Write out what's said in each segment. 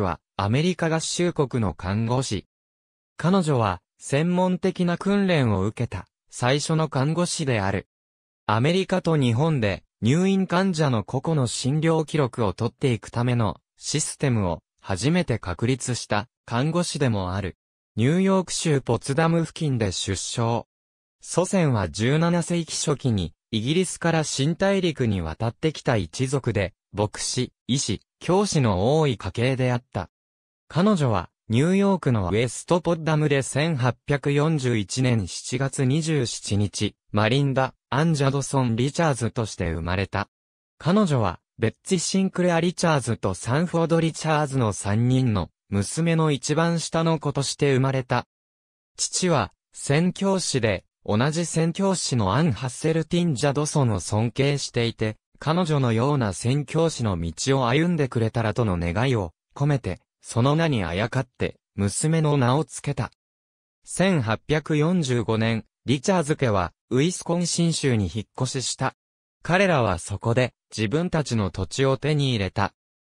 は、アメリカ合衆国の看護師。彼女は、専門的な訓練を受けた、最初の看護師である。アメリカと日本で、入院患者の個々の診療記録を取っていくための、システムを、初めて確立した、看護師でもある。ニューヨーク州ポツダム付近で出生。祖先は17世紀初期に、イギリスから新大陸に渡ってきた一族で、牧師、医師、教師の多い家系であった。彼女は、ニューヨークのウェストポッダムで1841年7月27日、マリンダ・アンジャドソン・リチャーズとして生まれた。彼女は、ベッチ・シンクレア・リチャーズとサンフォード・リチャーズの3人の娘の一番下の子として生まれた。父は、宣教師で、同じ宣教師のアン・ハッセルティン・ジャドソンを尊敬していて、彼女のような宣教師の道を歩んでくれたらとの願いを込めて、その名にあやかって、娘の名を付けた。1845年、リチャーズ家は、ウィスコンシン州に引っ越しした。彼らはそこで、自分たちの土地を手に入れた。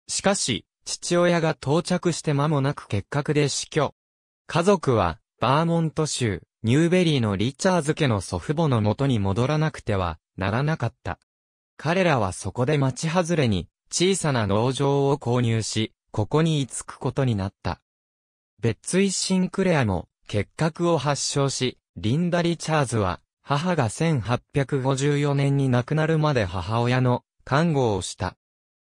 しかし、父親が到着して間もなく結核で死去。家族は、バーモント州、ニューベリーのリチャーズ家の祖父母の元に戻らなくてはならなかった。彼らはそこで町外れに小さな農場を購入し、ここに居つくことになった。ベッツイ・シンクレアも結核を発症し、リンダ・リチャーズは母が1854年に亡くなるまで母親の看護をした。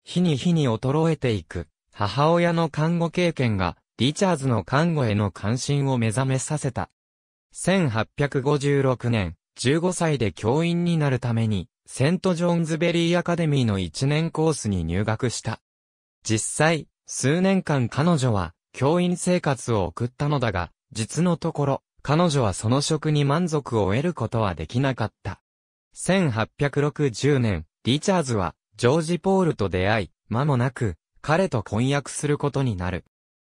日に日に衰えていく母親の看護経験がリチャーズの看護への関心を目覚めさせた。1856年、15歳で教員になるためにセントジョーンズベリーアカデミーの1年コースに入学した。実際、数年間彼女は教員生活を送ったのだが、実のところ、彼女はその職に満足を得ることはできなかった。1860年、リチャーズは、ジョージ・ポールと出会い、間もなく、彼と婚約することになる。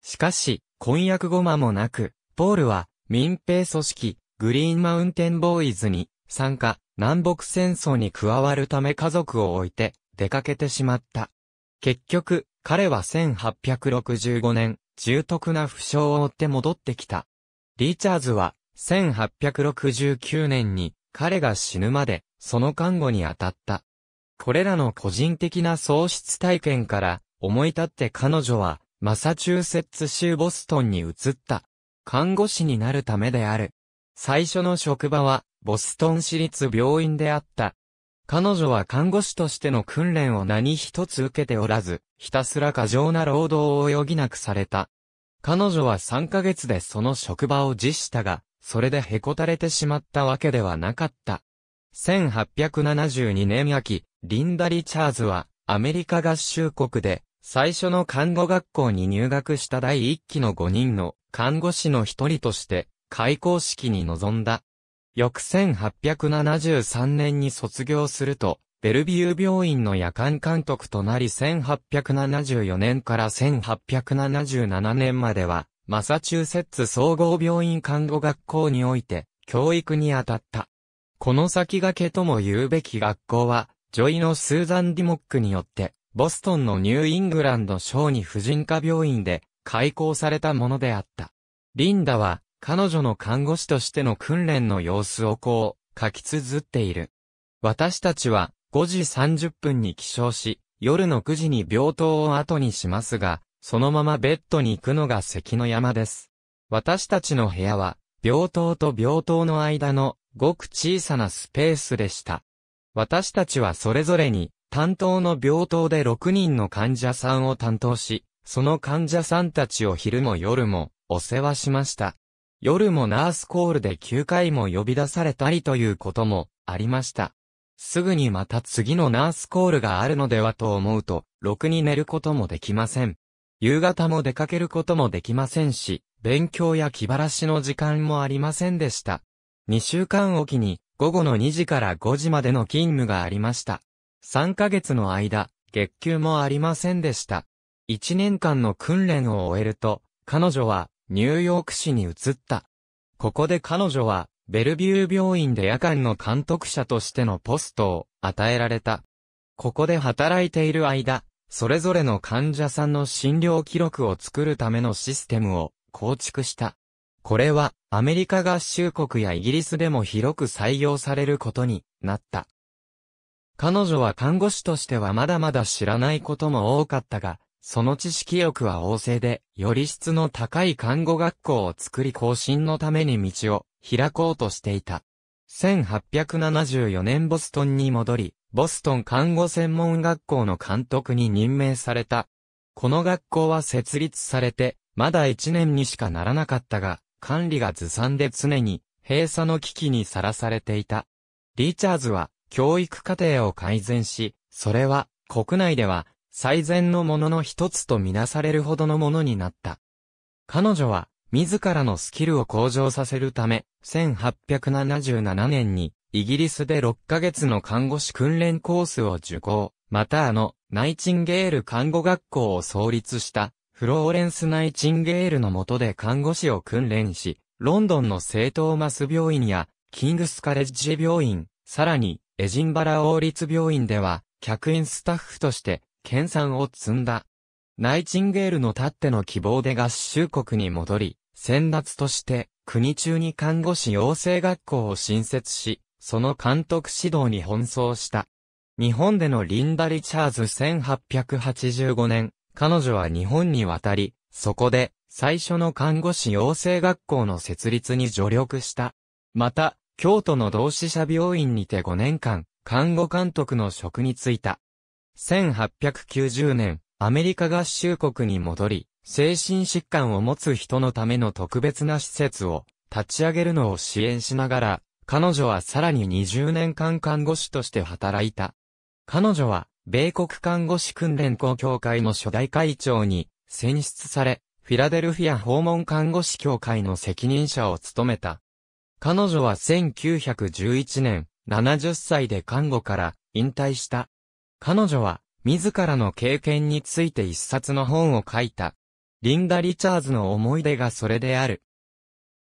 しかし、婚約後間もなく、ポールは、民兵組織、グリーンマウンテンボーイズに、参加、南北戦争に加わるため家族を置いて出かけてしまった。結局、彼は1865年、重篤な負傷を負って戻ってきた。リチャーズは、1869年に彼が死ぬまでその看護に当たった。これらの個人的な喪失体験から思い立って彼女はマサチューセッツ州ボストンに移った。看護師になるためである。最初の職場はボストン市立病院であった。彼女は看護師としての訓練を何一つ受けておらず、ひたすら過剰な労働を余儀なくされた。彼女は3ヶ月でその職場を辞したが、それでへこたれてしまったわけではなかった。1872年秋、リンダ・リチャーズは、アメリカ合衆国で、最初の看護学校に入学した第1期の5人の看護師の一人として、開校式に臨んだ。翌1873年に卒業すると、ベルビュー病院の夜間監督となり1874年から1877年までは、マサチューセッツ総合病院看護学校において、教育に当たった。この先駆けとも言うべき学校は、ジョイのスーザン・ディモックによって、ボストンのニューイングランド小児婦人科病院で開校されたものであった。リンダは、彼女の看護師としての訓練の様子をこう、書き綴っている。私たちは、5時30分に起床し、夜の9時に病棟を後にしますが、そのままベッドに行くのが関の山です。私たちの部屋は、病棟と病棟の間の、ごく小さなスペースでした。私たちはそれぞれに、担当の病棟で6人の患者さんを担当し、その患者さんたちを昼も夜も、お世話しました。夜もナースコールで9回も呼び出されたりということもありました。すぐにまた次のナースコールがあるのではと思うと、ろくに寝ることもできません。夕方も出かけることもできませんし、勉強や気晴らしの時間もありませんでした。2週間おきに午後の2時から5時までの勤務がありました。3ヶ月の間、月給もありませんでした。1年間の訓練を終えると、彼女はニューヨーク市に移った。ここで彼女は、ベルビュー病院で夜間の監督者としてのポストを与えられた。ここで働いている間、それぞれの患者さんの診療記録を作るためのシステムを構築した。これはアメリカ合衆国やイギリスでも広く採用されることになった。彼女は看護師としてはまだまだ知らないことも多かったが、その知識欲は旺盛で、より質の高い看護学校を作り更新のために道を開こうとしていた。1874年ボストンに戻り、ボストン看護専門学校の監督に任命された。この学校は設立されて、まだ1年にしかならなかったが、管理がずさんで常に閉鎖の危機にさらされていた。リチャーズは教育課程を改善し、それは国内では最善のものの一つとみなされるほどのものになった。彼女は、自らのスキルを向上させるため、1877年に、イギリスで6ヶ月の看護師訓練コースを受講、またあの、ナイチンゲール看護学校を創立した、フローレンス・ナイチンゲールの下で看護師を訓練し、ロンドンの聖トーマス病院や、キングスカレッジ病院、さらに、エジンバラ王立病院では、客員スタッフとして、研鑽を積んだ。ナイチンゲールのたっての希望で合衆国に戻り、先達として国中に看護師養成学校を新設し、その監督指導に奔走した。日本でのリンダ・リチャーズ1885年、彼女は日本に渡り、そこで最初の看護師養成学校の設立に助力した。また、京都の同志社病院にて5年間、看護監督の職に就いた。1890年、アメリカ合衆国に戻り、精神疾患を持つ人のための特別な施設を立ち上げるのを支援しながら、彼女はさらに20年間看護師として働いた。彼女は、米国看護師訓練校協会の初代会長に選出され、フィラデルフィア訪問看護師協会の責任者を務めた。彼女は1911年、70歳で看護から引退した。彼女は、自らの経験について一冊の本を書いた。リンダ・リチャーズの思い出がそれである。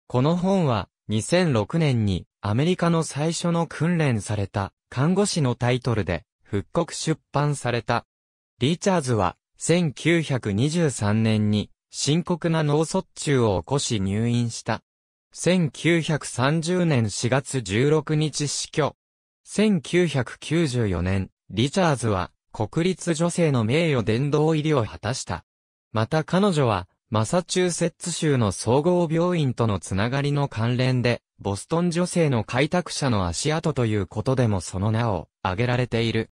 この本は、2006年にアメリカの最初の訓練された看護師のタイトルで復刻出版された。リチャーズは1923年に深刻な脳卒中を起こし入院した。1930年4月16日死去。1994年リチャーズは、国立女性の名誉殿堂入りを果たした。また彼女は、マサチューセッツ州の総合病院とのつながりの関連で、ボストン女性の開拓者の足跡ということでもその名を挙げられている。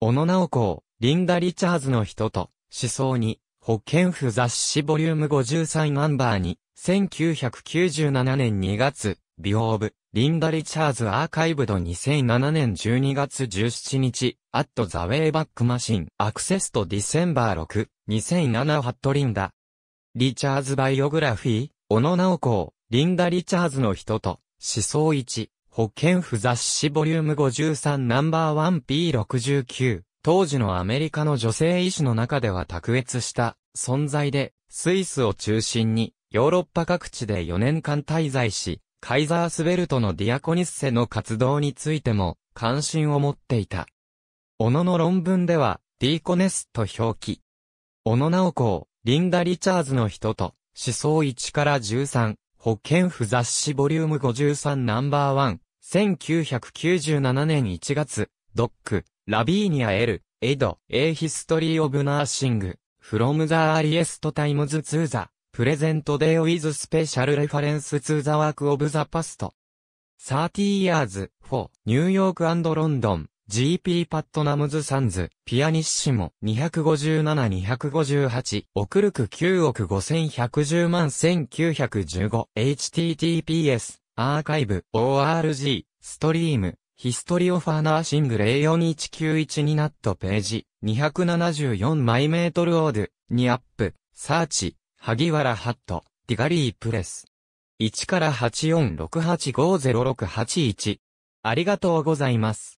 小野直子を、リンダ・リチャーズの人と、思想に、保健婦雑誌ボリューム53ナンバーに、1997年2月、美容部、リンダ・リチャーズ・アーカイブド2007年12月17日、アット・ザ・ウェイ・バック・マシン、アクセスとディセンバー6、2007ハット・リンダ。リチャーズ・バイオグラフィー、小野直子、リンダ・リチャーズの人と、思想1、保健婦雑誌ボリューム53ナンバー 1P69、当時のアメリカの女性医師の中では卓越した存在で、スイスを中心に、ヨーロッパ各地で4年間滞在し、カイザースベルトのディアコニッセの活動についても関心を持っていた。小野の論文では、ディーコネスと表記。小野直子を、リンダ・リチャーズの人と、思想1から13、保健府雑誌ボリューム53ナンバーワン、1997年1月、ドック、ラビーニア・エル、エド、エイヒストリー・オブ・ナーシング、フロム・ザ・アリエスト・タイムズ・ツー・ザ、プレゼントデイウィズスペシャルレファレンスツーザワークオブザパスト。30 years for ニューヨークロンドン GP パットナムズサンズピアニッシモ257258送るく9億5110万 1915https アーカイブ org ストリームヒストリオファーナーシングル A41912 ナットページ274マイメートルオーデドにアップサーチ萩原ハット、ディガリープレス。1から8468506881。ありがとうございます。